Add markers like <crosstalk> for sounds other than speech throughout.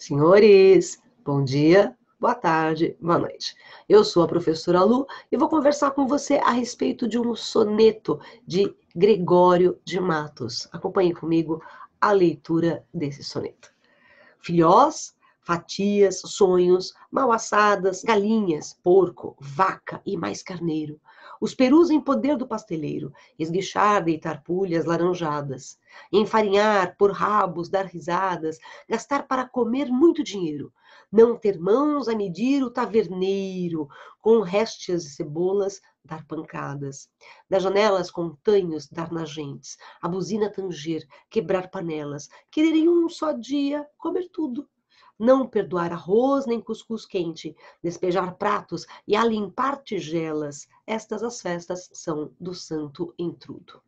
Senhores, bom dia, boa tarde, boa noite. Eu sou a professora Lu e vou conversar com você a respeito de um soneto de Gregório de Matos. Acompanhe comigo a leitura desse soneto. Filhós, fatias, sonhos, mal assadas, galinhas, porco, vaca e mais carneiro. Os perus em poder do pasteleiro, esguichar, deitar pulhas laranjadas, enfarinhar, por rabos, dar risadas, gastar para comer muito dinheiro, não ter mãos a medir o taverneiro, com réstias e cebolas, dar pancadas, das janelas com tanhos, dar gentes, a buzina tanger, quebrar panelas, querer em um só dia comer tudo não perdoar arroz nem cuscuz quente, despejar pratos e alimpar tigelas, estas as festas são do santo Intrudo.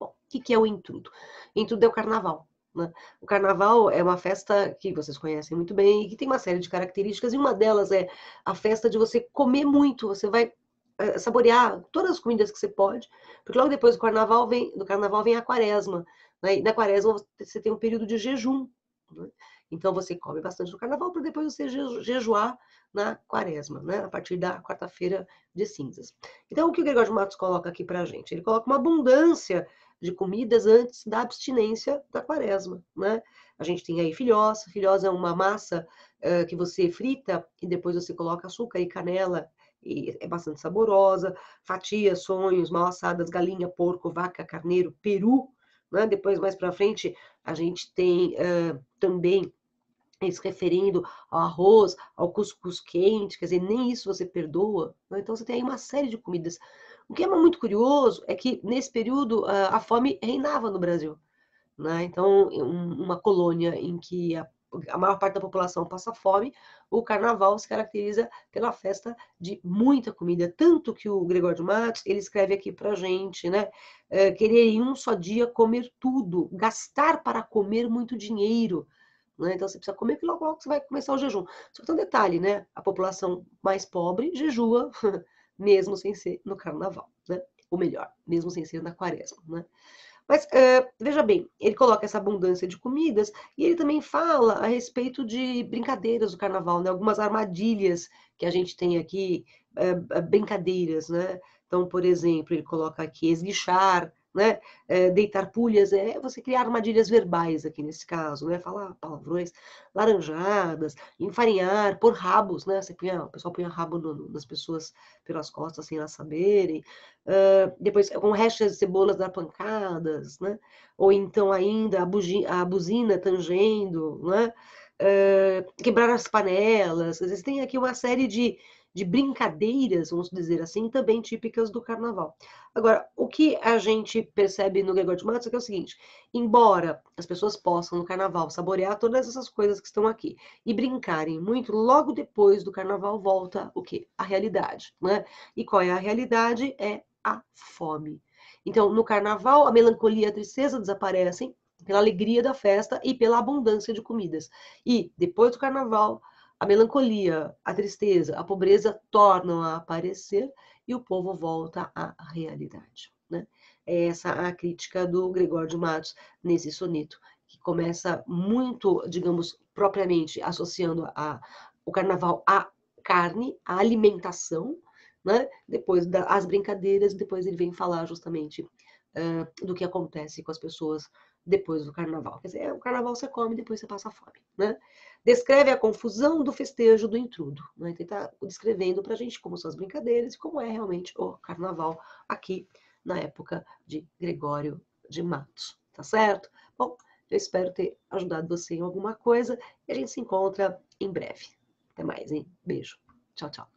Bom, o que é o Intrudo? Intrudo é o carnaval, né? o carnaval é uma festa que vocês conhecem muito bem e que tem uma série de características, e uma delas é a festa de você comer muito, você vai eh, saborear todas as comidas que você pode, porque logo depois do carnaval vem, do carnaval vem a quaresma, né? e na quaresma você tem um período de jejum. Né? Então você come bastante no carnaval para depois você jejuar na quaresma, né? A partir da quarta-feira de cinzas. Então o que o Gregório de Matos coloca aqui para a gente? Ele coloca uma abundância de comidas antes da abstinência da quaresma, né? A gente tem aí filhosa. Filhosa é uma massa uh, que você frita e depois você coloca açúcar e canela e é bastante saborosa, fatias, sonhos, mal assadas, galinha, porco, vaca, carneiro, peru, né? Depois mais para frente a gente tem uh, também eh, se referindo ao arroz, ao cuscuz quente, quer dizer, nem isso você perdoa. Né? Então você tem aí uma série de comidas. O que é muito curioso é que nesse período ah, a fome reinava no Brasil. Né? Então, é uma colônia em que a, a maior parte da população passa fome, o carnaval se caracteriza pela festa de muita comida. Tanto que o Gregório de Matos ele escreve aqui para gente, né? É, querer em um só dia comer tudo, gastar para comer muito dinheiro. Né? Então você precisa comer, porque logo, logo você vai começar o jejum. Só que tem um detalhe, né? A população mais pobre jejua, <laughs> mesmo sem ser no carnaval, né? Ou melhor, mesmo sem ser na quaresma, né? Mas uh, veja bem, ele coloca essa abundância de comidas e ele também fala a respeito de brincadeiras do carnaval, né? Algumas armadilhas que a gente tem aqui, uh, brincadeiras, né? Então, por exemplo, ele coloca aqui esguichar, né? É, deitar pulhas é você criar armadilhas verbais aqui nesse caso, né? Falar palavrões laranjadas, enfarinhar, pôr rabos, né? Você punha, o pessoal punha rabo no, nas pessoas pelas costas sem elas saberem. Uh, depois, com restos de cebolas dar pancadas, né? Ou então ainda a, bugi, a buzina tangendo, né? Uh, quebrar as panelas. Vocês têm aqui uma série de de brincadeiras, vamos dizer assim, também típicas do carnaval. Agora, o que a gente percebe no Gregório de Matos é, é o seguinte: embora as pessoas possam no carnaval saborear todas essas coisas que estão aqui e brincarem muito, logo depois do carnaval volta o quê? A realidade, né? E qual é a realidade? É a fome. Então, no carnaval, a melancolia e a tristeza desaparecem pela alegria da festa e pela abundância de comidas. E depois do carnaval, a melancolia, a tristeza, a pobreza tornam a aparecer e o povo volta à realidade. Né? É essa a crítica do Gregório de Matos nesse soneto, que começa muito, digamos, propriamente associando a, o carnaval à carne, à alimentação, né? depois das brincadeiras, depois ele vem falar justamente do que acontece com as pessoas depois do carnaval. Quer dizer, é, o carnaval você come, e depois você passa fome. Né? Descreve a confusão do festejo do intrudo. Né? Então, está descrevendo para a gente como são as brincadeiras e como é realmente o carnaval aqui na época de Gregório de Matos. Tá certo? Bom, eu espero ter ajudado você em alguma coisa e a gente se encontra em breve. Até mais, hein? Beijo. Tchau, tchau.